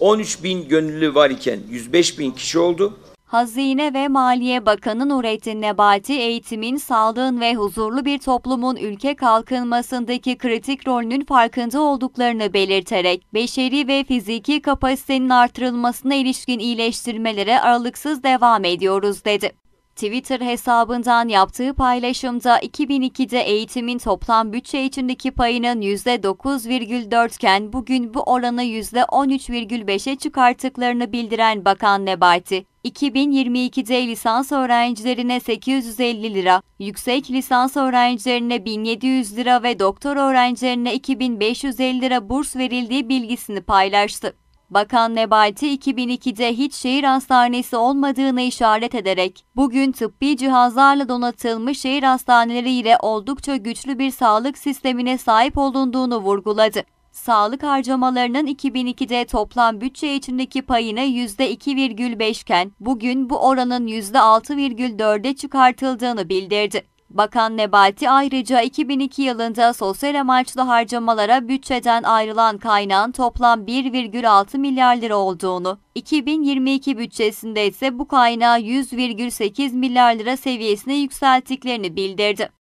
13 bin gönüllü var iken 105 bin kişi oldu. Hazine ve Maliye Bakanı Nurettin Nebati eğitimin, sağlığın ve huzurlu bir toplumun ülke kalkınmasındaki kritik rolünün farkında olduklarını belirterek, beşeri ve fiziki kapasitenin artırılmasına ilişkin iyileştirmelere aralıksız devam ediyoruz dedi. Twitter hesabından yaptığı paylaşımda 2002'de eğitimin toplam bütçe içindeki payının %9,4 iken bugün bu oranı %13,5'e çıkarttıklarını bildiren Bakan Nebati, 2022'de lisans öğrencilerine 850 lira, yüksek lisans öğrencilerine 1700 lira ve doktor öğrencilerine 2550 lira burs verildiği bilgisini paylaştı. Bakan Nebati 2002'de hiç şehir hastanesi olmadığını işaret ederek bugün tıbbi cihazlarla donatılmış şehir hastaneleriyle oldukça güçlü bir sağlık sistemine sahip olunduğunu vurguladı. Sağlık harcamalarının 2002'de toplam bütçe içindeki payını %2,5 iken bugün bu oranın %6,4'e çıkartıldığını bildirdi. Bakan Nebati ayrıca 2002 yılında sosyal amaçlı harcamalara bütçeden ayrılan kaynağın toplam 1,6 milyar lira olduğunu, 2022 bütçesinde ise bu kaynağı 100,8 milyar lira seviyesine yükselttiklerini bildirdi.